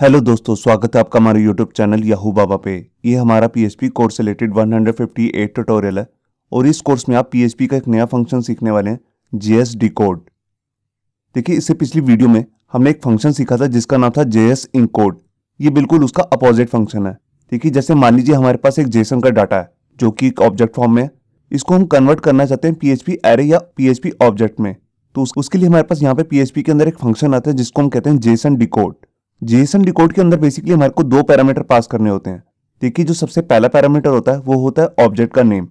hello दोस्तों स्वागत है आपका हमारे यूट्यूब चैनल याहू बाबा पे ये हमारा पीएचपी कोर्स रिलेटेड 158 ट्यूटोरियल है और इस कोर्स में आप पीएचपी का एक नया फंक्शन सीखने वाले हैं जेएस डिकोड देखिए इससे पिछली वीडियो में हमने एक फंक्शन सीखा था जिसका नाम था जेएस इनकोड ये बिल्कुल उसका अपोजिट फंक्शन है देखिए जैसे मान लीजिए हमारे पास एक जेसन का डाटा है जो कि एक ऑब्जेक्ट फॉर्म में है इसको हम कन्वर्ट करना चाहते हैं पीएचपी एरे या पीएचपी ऑब्जेक्ट में तो उसके लिए हमारे पास यहाँ पे पीएचपी के अंदर एक फंक्शन आता है जिसको हम कहते हैं जेसन डिकोड जेसन डिकोड के अंदर बेसिकली हमारे को दो पैरामीटर पास करने होते हैं देखिए जो सबसे पहला पैरामीटर होता है वो होता है ऑब्जेक्ट का नेम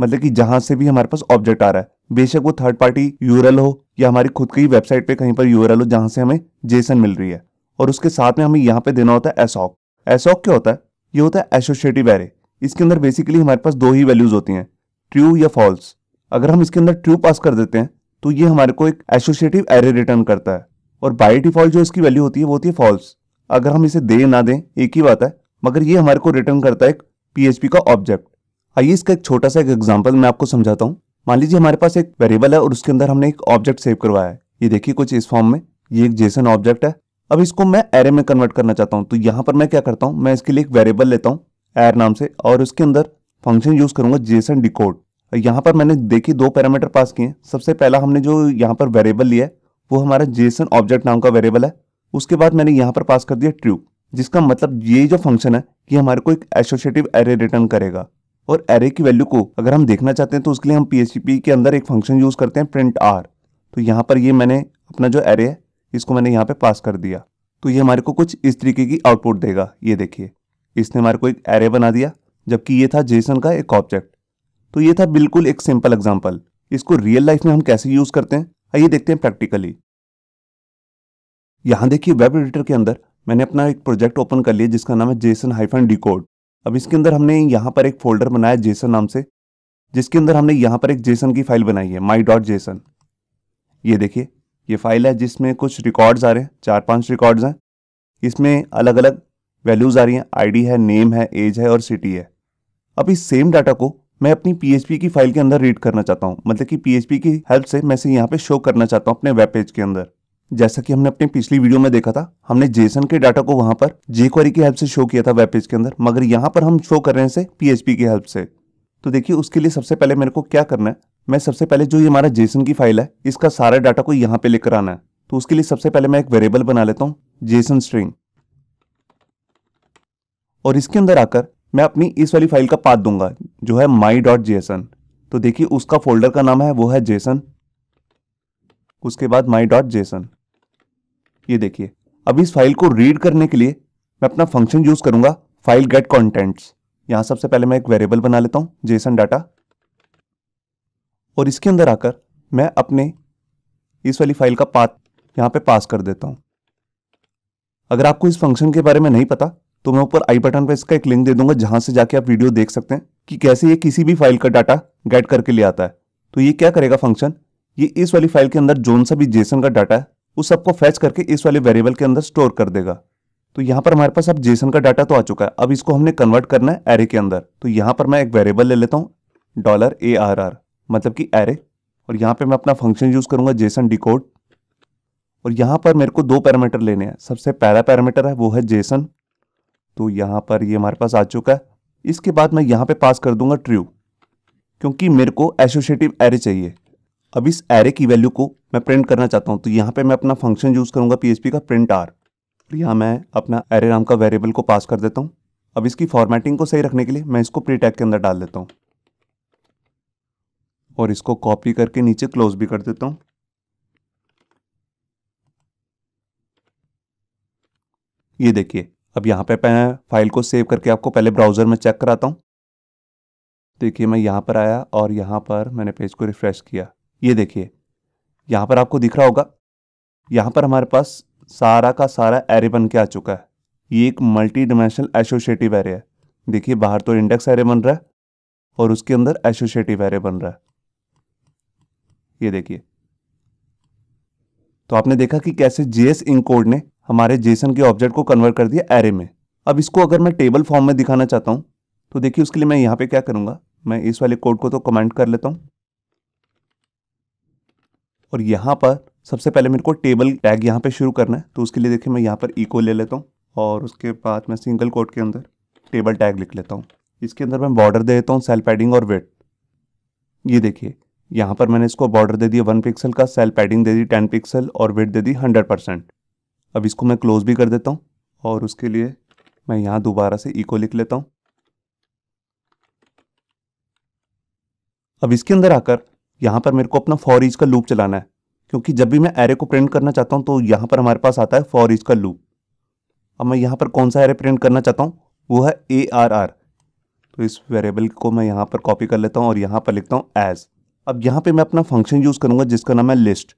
मतलब कि जहां से भी हमारे पास ऑब्जेक्ट आ रहा है बेशक वो थर्ड पार्टी यूरल हो या हमारी खुद की वेबसाइट पे कहीं पर यूरल हो जहां से हमें जेसन मिल रही है और उसके साथ में हमें यहाँ पे देना होता है एसॉक एसॉक क्या होता है ये होता है एसोसिएटिव एरे इसके अंदर बेसिकली हमारे पास दो ही वैल्यूज होती हैं ट्रू या फॉल्स अगर हम इसके अंदर ट्रू पास कर देते हैं तो ये हमारे को एक एसोसिएटिव एरे रिटर्न करता है और बाई डिफॉल्ट जो इसकी वैल्यू होती है वो होती है फॉल्स अगर हम इसे दें ना दें एक ही बात है मगर ये हमारे को रिटर्न करता है एक पीएचपी का ऑब्जेक्ट आइए इसका एक छोटा सा एक एग्जाम्पल मैं आपको समझाता हूँ मान लीजिए हमारे पास एक वेरिएबल है और उसके अंदर हमने एक ऑब्जेक्ट सेव करवाया है ये देखिए कुछ इस फॉर्म में ये एक जेसन ऑब्जेक्ट है अब इसको मैं एरे में कन्वर्ट करना चाहता हूँ तो यहाँ पर मैं क्या करता हूँ मैं इसके लिए एक वेरिएबल लेता हूँ एर नाम से और उसके अंदर फंक्शन यूज करूंगा जेसन डिकोड यहाँ पर मैंने देखिए दो पैरामीटर पास किए सबसे पहला हमने जो यहाँ पर वेरिएबल लिया है वो हमारा जेसन ऑब्जेक्ट नाम का वेरिएबल है उसके बाद मैंने यहाँ पर पास कर दिया ट्रू जिसका मतलब ये जो फंक्शन है कि हमारे को एक एसोसिएटिव एरे रिटर्न करेगा और एरे की वैल्यू को अगर हम देखना चाहते हैं तो उसके लिए हम पी के अंदर एक फंक्शन यूज़ करते हैं प्रिंट आर तो यहाँ पर ये मैंने अपना जो एरे है इसको मैंने यहाँ पे पास कर दिया तो ये हमारे को कुछ इस तरीके की आउटपुट देगा ये देखिए इसने हमारे को एक एरे बना दिया जबकि ये था जेसन का एक ऑब्जेक्ट तो ये था बिल्कुल एक सिंपल एग्जाम्पल इसको रियल लाइफ में हम कैसे यूज़ करते हैं आइए देखते हैं प्रैक्टिकली यहां देखिए वेब एडिटर के अंदर मैंने अपना एक प्रोजेक्ट ओपन कर लिया जिसका नाम है जेसन हाइफन डी अब इसके अंदर हमने यहां पर एक फोल्डर बनाया जेसन नाम से जिसके अंदर हमने यहां पर एक जेसन की फाइल बनाई है माई डॉट जेसन ये देखिए ये फाइल है जिसमें कुछ रिकॉर्ड्स आ रहे हैं चार पांच रिकॉर्ड्स हैं इसमें अलग अलग वैल्यूज़ आ रही हैं आईडी है नेम है एज है और सिटी है अब इस सेम डाटा को मैं अपनी पी की फाइल के अंदर रीड करना चाहता हूँ मतलब कि पी की हेल्प से मैं इसे यहाँ पे शो करना चाहता हूँ अपने वेब पेज के अंदर जैसा कि हमने अपने पिछली वीडियो में देखा था हमने जेसन के डाटा को वहां पर जे क्वेरी की हेल्प से शो किया था वेब पेज के अंदर मगर यहाँ पर हम शो कर रहे हैं इसे पीएचपी की हेल्प से तो देखिए उसके लिए सबसे पहले मेरे को क्या करना है मैं सबसे पहले जो ये हमारा जेसन की फाइल है इसका सारा डाटा को यहाँ पे लेकर आना है तो उसके लिए सबसे पहले मैं एक वेरिएबल बना लेता हूँ जेसन स्ट्रिंग और इसके अंदर आकर मैं अपनी इस वाली फाइल का पाथ दूंगा जो है माई डॉट जेसन तो देखिए उसका फोल्डर का नाम है वो है जेसन उसके बाद माई डॉट जेसन ये देखिए अब इस फाइल को रीड करने के लिए मैं अपना फंक्शन यूज़ करूंगा फाइल गेट कॉन्टेंट्स यहां सबसे पहले मैं एक वेरिएबल बना लेता हूँ जेसन डाटा और इसके अंदर आकर मैं अपने इस वाली फाइल का पाथ यहां पे पास कर देता हूं अगर आपको इस फंक्शन के बारे में नहीं पता तो मैं ऊपर आई बटन पर इसका एक लिंक दे दूंगा जहां से जाके आप वीडियो देख सकते हैं कि कैसे ये किसी भी फाइल का डाटा गेट करके ले आता है तो ये क्या करेगा फंक्शन ये इस वाली फाइल के अंदर जोन सा भी जेसन का डाटा है उस सबको फैच करके इस वाले वेरिएबल के अंदर स्टोर कर देगा तो यहां पर हमारे पास अब जेसन का डाटा तो आ चुका है अब इसको हमने कन्वर्ट करना है एरे के अंदर तो यहां पर मैं एक वेरिएबल ले लेता हूँ डॉलर ए आर आर मतलब कि एरे और यहां पे मैं अपना फंक्शन यूज़ करूंगा जेसन डिकोड और यहां पर मेरे को दो पैरामीटर लेने हैं सबसे पहला पैरामीटर है वो है जेसन तो यहां पर ये हमारे पास आ चुका है इसके बाद मैं यहाँ पे पास कर दूंगा ट्रू क्योंकि मेरे को एसोशिएटिव एरे चाहिए अब इस एरे की वैल्यू को मैं प्रिंट करना चाहता हूँ तो यहाँ पे मैं अपना फंक्शन यूज़ करूँगा पी का प्रिंट आर यहाँ मैं अपना एरे नाम का वेरिएबल को पास कर देता हूँ अब इसकी फॉर्मेटिंग को सही रखने के लिए मैं इसको प्री टैग के अंदर डाल देता हूँ और इसको कॉपी करके नीचे क्लोज भी कर देता हूँ ये देखिए अब यहाँ पे मैं फाइल को सेव करके आपको पहले ब्राउज़र में चेक कराता हूँ देखिए मैं यहाँ पर आया और यहाँ पर मैंने पेज को रिफ़्रेश किया ये देखिए यहाँ पर आपको दिख रहा होगा यहाँ पर हमारे पास सारा का सारा एरे बन के आ चुका है ये एक मल्टी डिमेंशनल एसोशिएटिव एरे है देखिए बाहर तो इंडेक्स एरे बन रहा है और उसके अंदर एसोशिएटिव एरे बन रहा है ये देखिए तो आपने देखा कि कैसे जीएस इनकोड इंकोड ने हमारे जेसन के ऑब्जेक्ट को कन्वर्ट कर दिया एरे में अब इसको अगर मैं टेबल फॉर्म में दिखाना चाहता हूँ तो देखिए उसके लिए मैं यहाँ पे क्या करूँगा मैं इस वाले कोड को तो कमेंट कर लेता हूँ और यहाँ पर सबसे पहले मेरे को टेबल टैग यहाँ पे शुरू करना है तो उसके लिए देखिए मैं यहाँ पर इको ले लेता हूँ और उसके बाद मैं सिंगल कोड के अंदर टेबल टैग लिख लेता हूँ इसके अंदर मैं बॉर्डर दे देता हूँ सेल पैडिंग और वेट ये देखिए यहाँ पर मैंने इसको बॉर्डर दे दिया वन पिक्सल का सेल पैडिंग दे दी टेन पिक्सल और वेट दे दी हंड्रेड परसेंट अब इसको मैं क्लोज़ भी कर देता हूँ और उसके लिए मैं यहाँ दोबारा से इको लिख लेता हूँ अब इसके अंदर आकर यहाँ पर मेरे को अपना फॉर ईच का लूप चलाना है क्योंकि जब भी मैं एरे को प्रिंट करना चाहता हूँ तो यहाँ पर हमारे पास आता है फॉर ईच का लूप अब मैं यहाँ पर कौन सा एरे प्रिंट करना चाहता हूँ वो है ए आर आर तो इस वेरिएबल को मैं यहाँ पर कॉपी कर लेता हूँ और यहाँ पर लिखता हूँ एज अब यहाँ पे मैं अपना फंक्शन यूज़ करूँगा जिसका नाम है लिस्ट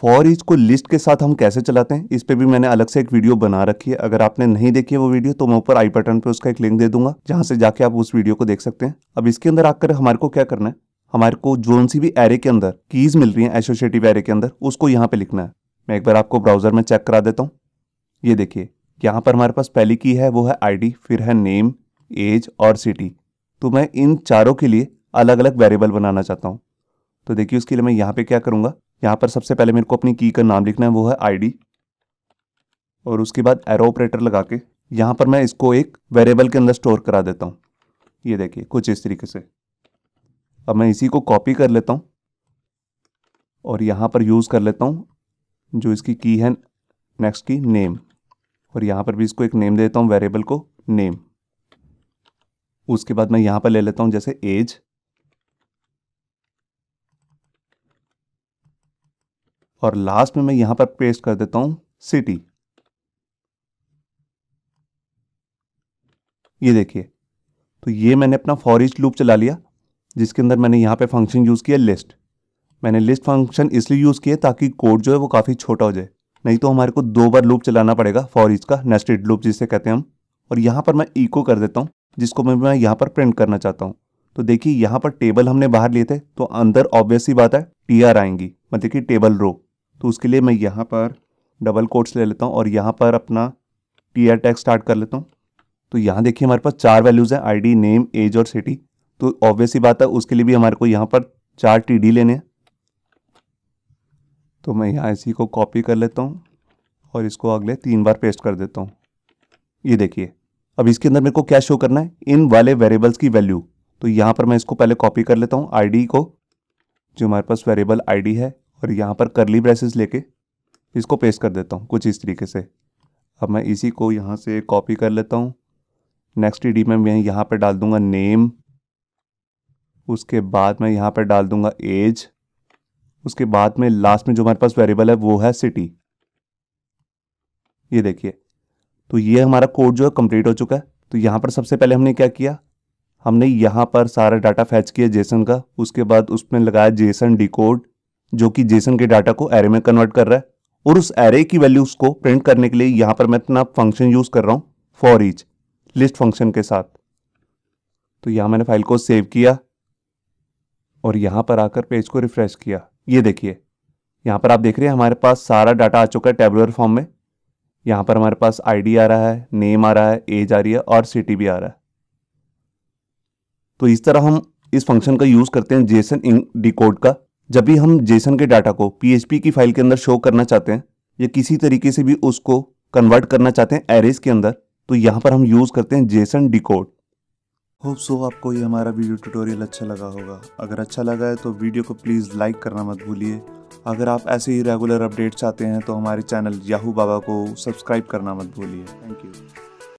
फॉर इज को लिस्ट के साथ हम कैसे चलाते हैं इस पर भी मैंने अलग से एक वीडियो बना रखी है अगर आपने नहीं देखी है वो वीडियो तो मैं ऊपर आई बटन पर उसका एक लिंक दे दूंगा जहाँ से जाके आप उस वीडियो को देख सकते हैं अब इसके अंदर आकर हमारे को क्या करना है हमारे को जोन सी भी एरे के अंदर कीज मिल रही है एसोसिएटिव एरे के अंदर उसको यहाँ पे लिखना है मैं एक बार आपको ब्राउजर में चेक करा देता हूँ ये देखिए यहाँ पर हमारे पास पहली की है वो है आई फिर है नेम एज और सिटी तो मैं इन चारों के लिए अलग अलग वेरिएबल बनाना चाहता हूँ तो देखिए उसके लिए मैं यहाँ पे क्या करूँगा यहाँ पर सबसे पहले मेरे को अपनी की का नाम लिखना है वो है आईडी और उसके बाद एरो ऑपरेटर लगा के यहाँ पर मैं इसको एक वेरिएबल के अंदर स्टोर करा देता हूँ ये देखिए कुछ इस तरीके से अब मैं इसी को कॉपी कर लेता हूँ और यहाँ पर यूज़ कर लेता हूँ जो इसकी की है नेक्स्ट की नेम और यहाँ पर भी इसको एक नेम देता हूँ वेरिएबल को नेम उसके बाद मैं यहाँ पर ले लेता हूँ जैसे एज और लास्ट में मैं यहां पर पेस्ट कर देता हूँ सिटी ये देखिए तो ये मैंने अपना फॉरिज लूप चला लिया जिसके अंदर मैंने यहां पे फंक्शन यूज़ किया लिस्ट मैंने लिस्ट फंक्शन इसलिए यूज़ किया ताकि कोड जो है वो काफ़ी छोटा हो जाए नहीं तो हमारे को दो बार लूप चलाना पड़ेगा फॉरिज का नेस्टेड लूप जिसे कहते हैं हम और यहां पर मैं इको कर देता हूं जिसको मैं मैं यहां पर प्रिंट करना चाहता हूँ तो देखिए यहां पर टेबल हमने बाहर लिए थे तो अंदर ऑब्वियस ही बात है टी आर आएंगी मतलब कि टेबल रो तो उसके लिए मैं यहाँ पर डबल कोट्स ले लेता हूँ और यहाँ पर अपना टी आर टैग स्टार्ट कर लेता हूँ तो यहाँ देखिए हमारे पास चार वैल्यूज़ हैं आईडी नेम एज और सिटी तो ऑब्वियस ही बात है उसके लिए भी हमारे को यहाँ पर चार टी डी लेने हैं तो मैं यहाँ इसी को कॉपी कर लेता हूँ और इसको अगले तीन बार पेस्ट कर देता हूँ ये देखिए अब इसके अंदर मेरे को क्या शो करना है इन वाले वेरिएबल्स की वैल्यू तो यहाँ पर मैं इसको पहले कॉपी कर लेता हूँ आईडी को जो हमारे पास वेरिएबल आईडी है और यहाँ पर करली ब्रेसेस लेके इसको पेस्ट कर देता हूँ कुछ इस तरीके से अब मैं इसी को यहाँ से कॉपी कर लेता हूँ नेक्स्ट ई डी में मैं यहाँ पर डाल दूँगा नेम उसके बाद मैं यहाँ पर डाल दूँगा एज उसके बाद में लास्ट में जो हमारे पास वेरिएबल है वो है सिटी ये देखिए तो ये हमारा कोड जो है कंप्लीट हो चुका है तो यहाँ पर सबसे पहले हमने क्या किया हमने यहाँ पर सारा डाटा फैच किया जेसन का उसके बाद उसमें लगाया जेसन डिकोड जो कि जेसन के डाटा को एरे में कन्वर्ट कर रहा है और उस एरे की वैल्यूज को प्रिंट करने के लिए यहां पर मैं अपना फंक्शन यूज कर रहा हूं फॉर ईच लिस्ट फंक्शन के साथ तो यहां मैंने फाइल को सेव किया और यहां पर आकर पेज को रिफ्रेश किया ये देखिए यहां पर आप देख रहे हैं हमारे पास सारा डाटा आ चुका है टेबुलर फॉर्म में यहां पर हमारे पास आईडी आ रहा है नेम आ रहा है एज आ रही है और सिटी भी आ रहा है तो इस तरह हम इस फंक्शन का यूज़ करते हैं जेसन इन डिकोड का जब भी हम जेसन के डाटा को PHP की फाइल के अंदर शो करना चाहते हैं या किसी तरीके से भी उसको कन्वर्ट करना चाहते हैं एरेज के अंदर तो यहाँ पर हम यूज़ करते हैं जेसन डिकोड होप सो आपको ये हमारा वीडियो ट्यूटोरियल अच्छा लगा होगा अगर अच्छा लगा है तो वीडियो को प्लीज़ लाइक करना मत भूलिए अगर आप ऐसे ही रेगुलर अपडेट चाहते हैं तो हमारे चैनल याहू बाबा को सब्सक्राइब करना मत भूलिए थैंक यू